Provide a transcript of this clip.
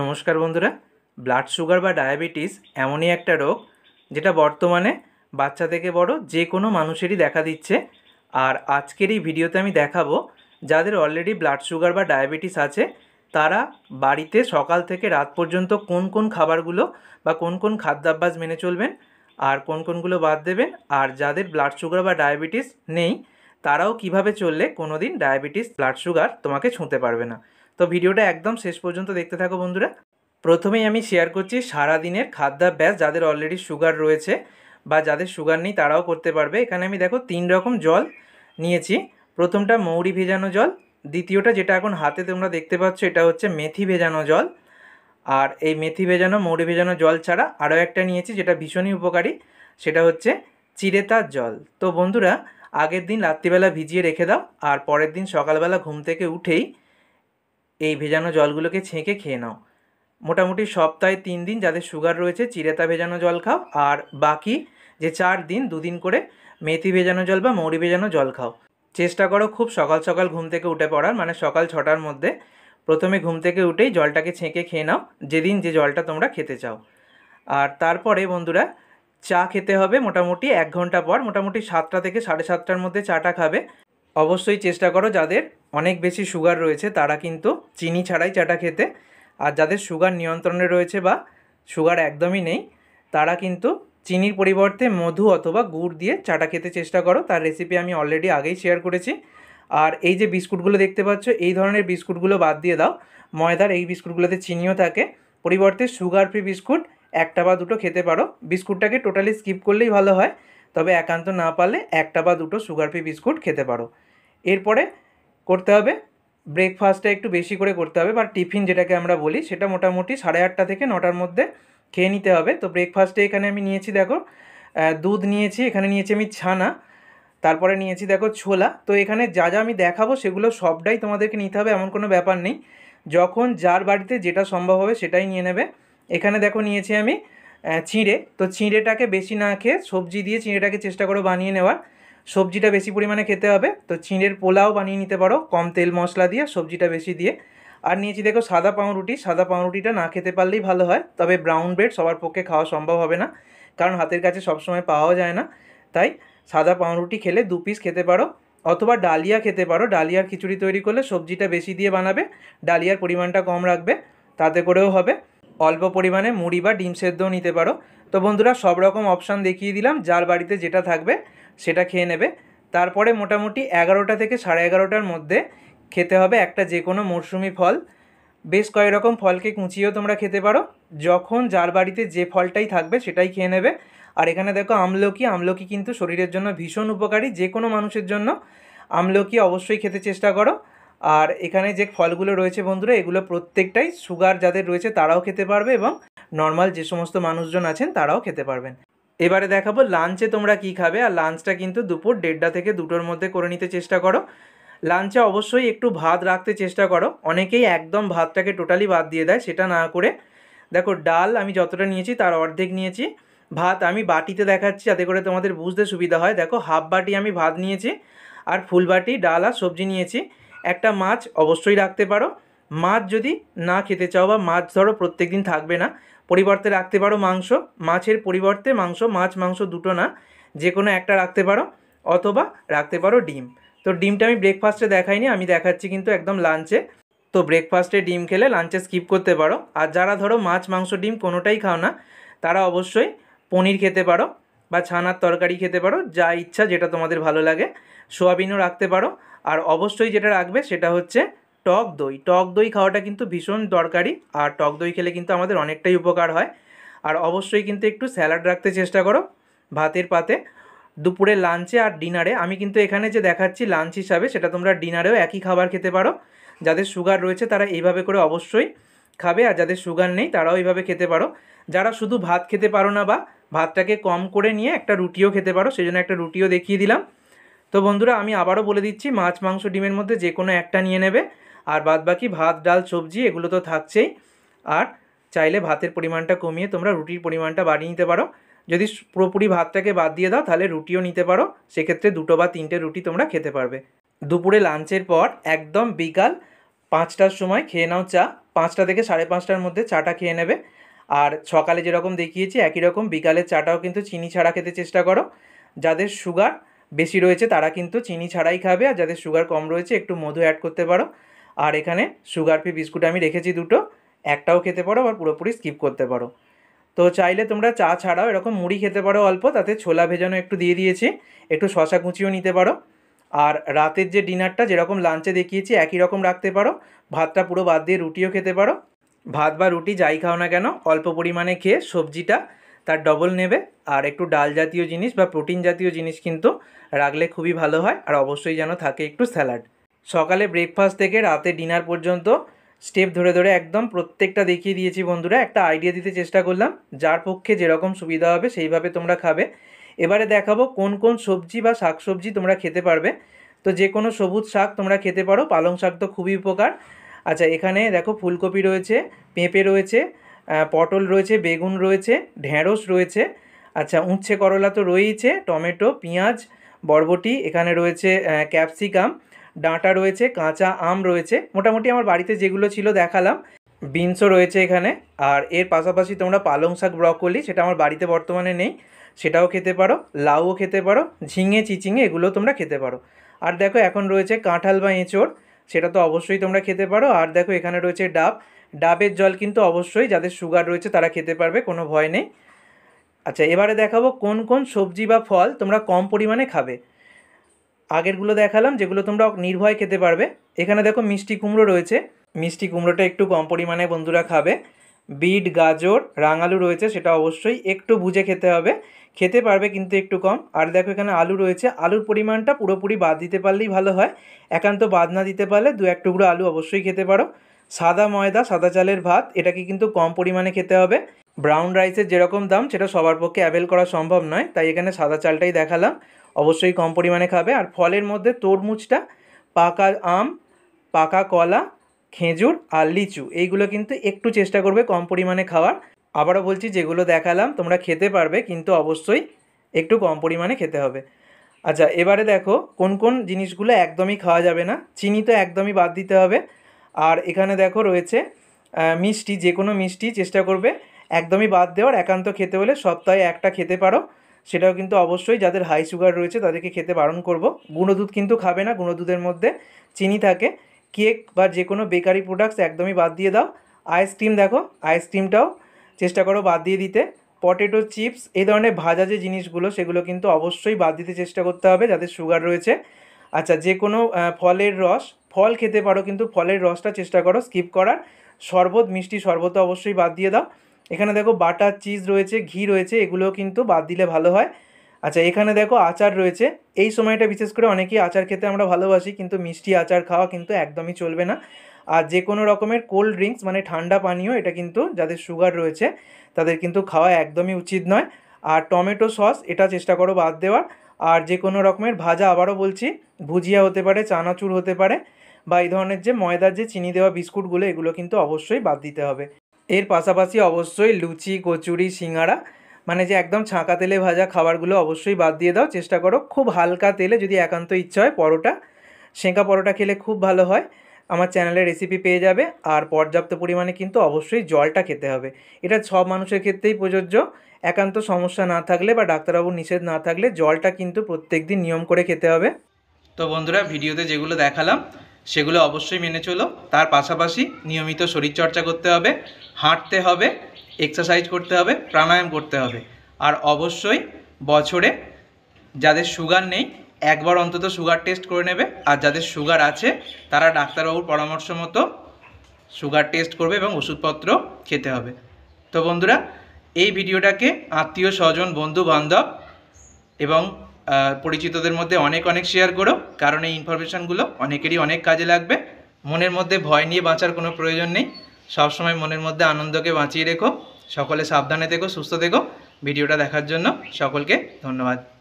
নমস্কার বন্ধুরা blood sugar বা ডায়াবেটিস এমনই একটা রোগ যেটা বর্তমানে বাচ্চা থেকে বড় যে কোনো মানুষেরই দেখা দিচ্ছে আর আজকের এই ভিডিওতে আমি দেখাবো যাদের অলরেডি ব্লাড সুগার বা ডায়াবেটিস আছে তারা বাড়িতে সকাল থেকে রাত পর্যন্ত কোন কোন খাবারগুলো বা কোন কোন খাদ্যাভ্যাস মেনে চলবেন আর কোন কোনগুলো বাদ দেবেন আর যাদের ব্লাড সুগার বা ডায়াবেটিস নেই তারাও কিভাবে চললে কোনো দিন ডায়াবেটিস ব্লাড সুগার তোমাকে ছুঁতে পারবে না তো ভিডিওটা একদম শেষ পর্যন্ত দেখতে থাকো বন্ধুরা প্রথমেই আমি শেয়ার করছি সারাদিনের খাদ্যাভ্যাস যাদের অলরেডি সুগার রয়েছে বা যাদের সুগার নেই তারাও করতে পারবে এখানে আমি দেখো তিন রকম জল নিয়েছি প্রথমটা মৌরি ভেজানো জল দ্বিতীয়টা যেটা এখন হাতে তোমরা দেখতে পাচ্ছ এটা হচ্ছে মেথি ভেজানো জল আর এই মেথি ভেজানো মৌরি ভেজানো জল ছাড়া আরও একটা নিয়েছি যেটা ভীষণই উপকারী সেটা হচ্ছে চিরেতার জল তো বন্ধুরা আগের দিন রাত্রিবেলা ভিজিয়ে রেখে দাও আর পরের দিন সকালবেলা ঘুম থেকে উঠেই এই ভেজানো জলগুলোকে ছেঁকে খেয়ে নাও মোটামুটি সপ্তাহে তিন দিন যাদের সুগার রয়েছে চিরেতা ভেজানো জল খাও আর বাকি যে চার দিন দুদিন করে মেথি ভেজানো জল বা মৌরি ভেজানো জল খাও চেষ্টা করো খুব সকাল সকাল ঘুম থেকে উঠে পড়ার মানে সকাল ছটার মধ্যে প্রথমে ঘুম থেকে উঠেই জলটাকে ছেঁকে খেয়ে নাও যেদিন যে জলটা তোমরা খেতে চাও আর তারপরে বন্ধুরা চা খেতে হবে মোটামুটি এক ঘন্টা পর মোটামুটি সাতটা থেকে সাড়ে সাতটার মধ্যে চাটা খাবে অবশ্যই চেষ্টা করো যাদের অনেক বেশি সুগার রয়েছে তারা কিন্তু চিনি ছাড়াই চাটা খেতে আর যাদের সুগার নিয়ন্ত্রণে রয়েছে বা সুগার একদমই নেই তারা কিন্তু চিনির পরিবর্তে মধু অথবা গুড় দিয়ে চাটা খেতে চেষ্টা করো তার রেসিপি আমি অলরেডি আগেই শেয়ার করেছি আর এই যে বিস্কুটগুলো দেখতে পাচ্ছ এই ধরনের বিস্কুটগুলো বাদ দিয়ে দাও ময়দার এই বিস্কুটগুলোতে চিনিও থাকে পরিবর্তে সুগার ফ্রি বিস্কুট একটা বা দুটো খেতে পারো বিস্কুটটাকে টোটালি স্কিপ করলেই ভালো হয় তবে একান্ত না পারলে একটা বা দুটো সুগার ফ্রি বিস্কুট খেতে পারো এরপরে করতে হবে ব্রেকফাস্টটা একটু বেশি করে করতে হবে বা টিফিন যেটাকে আমরা বলি সেটা মোটামুটি সাড়ে আটটা থেকে নটার মধ্যে খেয়ে নিতে হবে তো ব্রেকফাস্টে এখানে আমি নিয়েছি দেখো দুধ নিয়েছি এখানে নিয়েছি আমি ছানা তারপরে নিয়েছি দেখো ছোলা তো এখানে যা যা আমি দেখাবো সেগুলো সবটাই তোমাদেরকে নিতে হবে এমন কোনো ব্যাপার নেই যখন যার বাড়িতে যেটা সম্ভব হবে সেটাই নিয়ে নেবে এখানে দেখো নিয়েছি আমি চিঁড়ে তো চিঁড়েটাকে বেশি না খেয়ে সবজি দিয়ে চিঁড়েটাকে চেষ্টা করে বানিয়ে নেওয়ার সবজিটা বেশি পরিমাণে খেতে হবে তো চিঁড়ের পোলাও বানিয়ে নিতে পারো কম তেল মশলা দিয়ে সবজিটা বেশি দিয়ে আর নিয়েছি দেখো সাদা পাউরুটি সাদা পাউরুটিটা না খেতে পারলেই ভালো হয় তবে ব্রাউন ব্রেড সবার পক্ষে খাওয়া সম্ভব হবে না কারণ হাতের কাছে সবসময় পাওয়া যায় না তাই সাদা পাউরুটি খেলে দু পিস খেতে পারো অথবা ডালিয়া খেতে পারো ডালিয়ার খিচুড়ি তৈরি করলে সবজিটা বেশি দিয়ে বানাবে ডালিয়ার পরিমাণটা কম রাখবে তাতে করেও হবে অল্প পরিমাণে মুড়ি বা ডিম সেদ্ধও নিতে পারো তো বন্ধুরা সব রকম অপশান দেখিয়ে দিলাম যার বাড়িতে যেটা থাকবে সেটা খেয়ে নেবে তারপরে মোটামুটি এগারোটা থেকে সাড়ে এগারোটার মধ্যে খেতে হবে একটা যে কোনো মরশুমি ফল বেশ কয়েক রকম ফলকে কুঁচিয়েও তোমরা খেতে পারো যখন যার বাড়িতে যে ফলটাই থাকবে সেটাই খেয়ে নেবে আর এখানে দেখো আমলকি আমলকি কিন্তু শরীরের জন্য ভীষণ উপকারী যে কোনো মানুষের জন্য আমলকি অবশ্যই খেতে চেষ্টা করো আর এখানে যে ফলগুলো রয়েছে বন্ধুরা এগুলো প্রত্যেকটাই সুগার যাদের রয়েছে তারাও খেতে পারবে এবং নর্মাল যে সমস্ত মানুষজন আছেন তারাও খেতে পারবেন এবারে দেখাবো লাঞ্চে তোমরা কি খাবে আর লাঞ্চটা কিন্তু দুপুর দেড়টা থেকে দুটোর মধ্যে করে নিতে চেষ্টা করো লাঞ্চে অবশ্যই একটু ভাত রাখতে চেষ্টা করো অনেকেই একদম ভাতটাকে টোটালি বাদ দিয়ে দেয় সেটা না করে দেখো ডাল আমি যতটা নিয়েছি তার অর্ধেক নিয়েছি ভাত আমি বাটিতে দেখাচ্ছি যাতে করে তোমাদের বুঝতে সুবিধা হয় দেখো হাফ বাটি আমি ভাত নিয়েছি আর ফুল বাটি ডাল আর সবজি নিয়েছি একটা মাছ অবশ্যই রাখতে পারো মাছ যদি না খেতে চাও বা মাছ ধরো প্রত্যেক দিন থাকবে না পরিবর্তে রাখতে পারো মাংস মাছের পরিবর্তে মাংস মাছ মাংস দুটো না যে কোনো একটা রাখতে পারো অথবা রাখতে পারো ডিম তো ডিমটা আমি ব্রেকফাস্টে দেখাইনি আমি দেখাচ্ছি কিন্তু একদম লাঞ্চে তো ব্রেকফাস্টে ডিম খেলে লাঞ্চে স্কিপ করতে পারো আর যারা ধরো মাছ মাংস ডিম কোনোটাই খাও না তারা অবশ্যই পনির খেতে পারো বা ছানার তরকারি খেতে পারো যা ইচ্ছা যেটা তোমাদের ভালো লাগে সোয়াবিনও রাখতে পারো আর অবশ্যই যেটা রাখবে সেটা হচ্ছে টক দই টক দই খাওয়াটা কিন্তু ভীষণ দরকারি আর টক দই খেলে কিন্তু আমাদের অনেকটাই উপকার হয় আর অবশ্যই কিন্তু একটু স্যালাড রাখতে চেষ্টা করো ভাতের পাতে দুপুরে লাঞ্চে আর ডিনারে আমি কিন্তু এখানে যে দেখাচ্ছি লাঞ্চ হিসাবে সেটা তোমরা ডিনারেও একই খাবার খেতে পারো যাদের সুগার রয়েছে তারা এইভাবে করে অবশ্যই খাবে আর যাদের সুগার নেই তারাও এইভাবে খেতে পারো যারা শুধু ভাত খেতে পারো না বা ভাতটাকে কম করে নিয়ে একটা রুটিও খেতে পারো সেই জন্য একটা রুটিও দেখিয়ে দিলাম তো বন্ধুরা আমি আবারও বলে দিচ্ছি মাছ মাংস ডিমের মধ্যে যে কোনো একটা নিয়ে নেবে আর বাদ বাকি ভাত ডাল সবজি এগুলো তো থাকছেই আর চাইলে ভাতের পরিমাণটা কমিয়ে তোমরা রুটির পরিমাণটা বাড়িয়ে নিতে পারো যদি পুরোপুরি ভাতটাকে বাদ দিয়ে দাও তাহলে রুটিও নিতে পারো সেক্ষেত্রে দুটো বা তিনটে রুটি তোমরা খেতে পারবে দুপুরে লাঞ্চের পর একদম বিকাল পাঁচটার সময় খেয়ে নাও চা পাঁচটা থেকে সাড়ে পাঁচটার মধ্যে চাটা খেয়ে নেবে আর সকালে যেরকম দেখিয়েছি একই রকম বিকালের চাটাও কিন্তু চিনি ছাড়া খেতে চেষ্টা করো যাদের সুগার বেশি রয়েছে তারা কিন্তু চিনি ছাড়াই খাবে আর যাদের সুগার কম রয়েছে একটু মধু অ্যাড করতে পারো আর এখানে সুগার ফ্রি বিস্কুট আমি রেখেছি দুটো একটাও খেতে পারো আবার পুরোপুরি স্কিপ করতে পারো তো চাইলে তোমরা চা ছাড়াও এরকম মুড়ি খেতে পারো অল্প তাতে ছোলা ভেজানো একটু দিয়ে দিয়েছি একটু শশা কুচিও নিতে পারো আর রাতের যে ডিনারটা যেরকম লাঞ্চে দেখিয়েছি একই রকম রাখতে পারো ভাতটা পুরো বাদ দিয়ে রুটিও খেতে পারো ভাত বা রুটি যাই খাও না কেন অল্প পরিমাণে খেয়ে সবজিটা তার ডবল নেবে আর একটু ডাল জাতীয় জিনিস বা প্রোটিন জাতীয় জিনিস কিন্তু রাখলে খুবই ভালো হয় আর অবশ্যই যেন থাকে একটু স্যালাড সকালে ব্রেকফাস্ট থেকে রাতে ডিনার পর্যন্ত স্টেপ ধরে ধরে একদম প্রত্যেকটা দেখিয়ে দিয়েছি বন্ধুরা একটা আইডিয়া দিতে চেষ্টা করলাম যার পক্ষে যেরকম সুবিধা হবে সেইভাবে তোমরা খাবে এবারে দেখাবো কোন কোন সবজি বা শাকসবজি তোমরা খেতে পারবে তো যে কোনো সবুজ শাক তোমরা খেতে পারো পালং শাক তো খুবই উপকার আচ্ছা এখানে দেখো ফুলকপি রয়েছে পেঁপে রয়েছে পটল রয়েছে বেগুন রয়েছে ঢ্যাঁড়স রয়েছে আচ্ছা উচ্ছে করলা তো রয়েছে টমেটো পেঁয়াজ বরবটি এখানে রয়েছে ক্যাপসিকাম ডাঁটা রয়েছে কাঁচা আম রয়েছে মোটামুটি আমার বাড়িতে যেগুলো ছিল দেখালাম বিনসও রয়েছে এখানে আর এর পাশাপাশি তোমরা পালং শাক ব্রকলি সেটা আমার বাড়িতে বর্তমানে নেই সেটাও খেতে পারো লাউও খেতে পারো ঝিঙে চিচিঙে এগুলো তোমরা খেতে পারো আর দেখো এখন রয়েছে কাঁঠাল বা এঁচড় সেটা তো অবশ্যই তোমরা খেতে পারো আর দেখো এখানে রয়েছে ডাব ডাবের জল কিন্তু অবশ্যই যাদের সুগার রয়েছে তারা খেতে পারবে কোনো ভয় নেই আচ্ছা এবারে দেখাবো কোন কোন সবজি বা ফল তোমরা কম পরিমাণে খাবে আগেরগুলো দেখালাম যেগুলো তোমরা নির্ভয় খেতে পারবে এখানে দেখো মিষ্টি কুমড়ো রয়েছে মিষ্টি কুমড়োটা একটু কম পরিমাণে বন্ধুরা খাবে বিট গাজর রাঙালু রয়েছে সেটা অবশ্যই একটু বুঝে খেতে হবে খেতে পারবে কিন্তু একটু কম আর দেখো এখানে আলু রয়েছে আলুর পরিমাণটা পুরোপুরি বাদ দিতে পারলেই ভালো হয় একান্ত বাদ না দিতে পারলে দু এক টুকরো আলু অবশ্যই খেতে পারো সাদা ময়দা সাদা চালের ভাত এটাকে কিন্তু কম পরিমাণে খেতে হবে ব্রাউন রাইসের যেরকম দাম সেটা সবার পক্ষে অ্যাভেল করা সম্ভব নয় তাই এখানে সাদা চালটাই দেখালাম অবশ্যই কম পরিমাণে খাবে আর ফলের মধ্যে তরমুজটা পাকা আম পাকা কলা খেজুর আর লিচু এইগুলো কিন্তু একটু চেষ্টা করবে কম পরিমাণে খাওয়ার আবারও বলছি যেগুলো দেখালাম তোমরা খেতে পারবে কিন্তু অবশ্যই একটু কম পরিমাণে খেতে হবে আচ্ছা এবারে দেখো কোন কোন জিনিসগুলো একদমই খাওয়া যাবে না চিনি তো একদমই বাদ দিতে হবে আর এখানে দেখো রয়েছে মিষ্টি যে কোনো মিষ্টি চেষ্টা করবে একদমই বাদ দেওয়ার একান্ত খেতে হলে সপ্তাহে একটা খেতে পারো সেটাও কিন্তু অবশ্যই যাদের হাই সুগার রয়েছে তাদেরকে খেতে বারণ করব গুঁড়ো দুধ কিন্তু খাবে না গুঁড়ো দুধের মধ্যে চিনি থাকে কেক বা যে কোনো বেকারি প্রোডাক্টস একদমই বাদ দিয়ে দাও আইসক্রিম দেখো আইসক্রিমটাও চেষ্টা করো বাদ দিয়ে দিতে পটেটো চিপস এই ধরনের ভাজা যে জিনিসগুলো সেগুলো কিন্তু অবশ্যই বাদ দিতে চেষ্টা করতে হবে যাদের সুগার রয়েছে আচ্ছা যে কোনো ফলের রস ফল খেতে পারো কিন্তু ফলের রসটা চেষ্টা করো স্কিপ করার শরবত মিষ্টি শরবত অবশ্যই বাদ দিয়ে দাও এখানে দেখো বাটার চিজ রয়েছে ঘি রয়েছে এগুলো কিন্তু বাদ দিলে ভালো হয় আচ্ছা এখানে দেখো আচার রয়েছে এই সময়টা বিশেষ করে অনেকেই আচার খেতে আমরা ভালোবাসি কিন্তু মিষ্টি আচার খাওয়া কিন্তু একদমই চলবে না আর যে কোনো রকমের কোল্ড ড্রিঙ্কস মানে ঠান্ডা পানীয় এটা কিন্তু যাদের সুগার রয়েছে তাদের কিন্তু খাওয়া একদমই উচিত নয় আর টমেটো সস এটা চেষ্টা করো বাদ দেওয়ার আর যে কোনো রকমের ভাজা আবারও বলছি ভুজিয়া হতে পারে চানাচুর হতে পারে বা এই ধরনের যে ময়দার যে চিনি দেওয়া বিস্কুটগুলো এগুলো কিন্তু অবশ্যই বাদ দিতে হবে এর পাশাপাশি অবশ্যই লুচি কচুরি সিঙ্গাড়া মানে যে একদম ছাঁকা তেলে ভাজা খাবারগুলো অবশ্যই বাদ দিয়ে দাও চেষ্টা করো খুব হালকা তেলে যদি একান্ত ইচ্ছা হয় পরোটা সেঁকা পরোটা খেলে খুব ভালো হয় আমার চ্যানেলে রেসিপি পেয়ে যাবে আর পর্যাপ্ত পরিমাণে কিন্তু অবশ্যই জলটা খেতে হবে এটা সব মানুষের ক্ষেত্রেই প্রযোজ্য একান্ত সমস্যা না থাকলে বা ডাক্তারবাবুর নিষেধ না থাকলে জলটা কিন্তু প্রত্যেক দিন নিয়ম করে খেতে হবে তো বন্ধুরা ভিডিওতে যেগুলো দেখালাম সেগুলো অবশ্যই মেনে চলো তার পাশাপাশি নিয়মিত শরীরচর্চা করতে হবে হাঁটতে হবে এক্সারসাইজ করতে হবে প্রাণায়াম করতে হবে আর অবশ্যই বছরে যাদের সুগার নেই একবার অন্তত সুগার টেস্ট করে নেবে আর যাদের সুগার আছে তারা ডাক্তারবাবুর পরামর্শ মতো সুগার টেস্ট করবে এবং ওষুধপত্র খেতে হবে তো বন্ধুরা এই ভিডিওটাকে আত্মীয় স্বজন বন্ধু বান্ধব এবং পরিচিতদের মধ্যে অনেক অনেক শেয়ার করো কারণ এই ইনফরমেশানগুলো অনেকেরই অনেক কাজে লাগবে মনের মধ্যে ভয় নিয়ে বাঁচার কোনো প্রয়োজন নেই সবসময় মনের মধ্যে আনন্দকে বাঁচিয়ে রেখো সকলে সাবধানে থেকো সুস্থ থেকো ভিডিওটা দেখার জন্য সকলকে ধন্যবাদ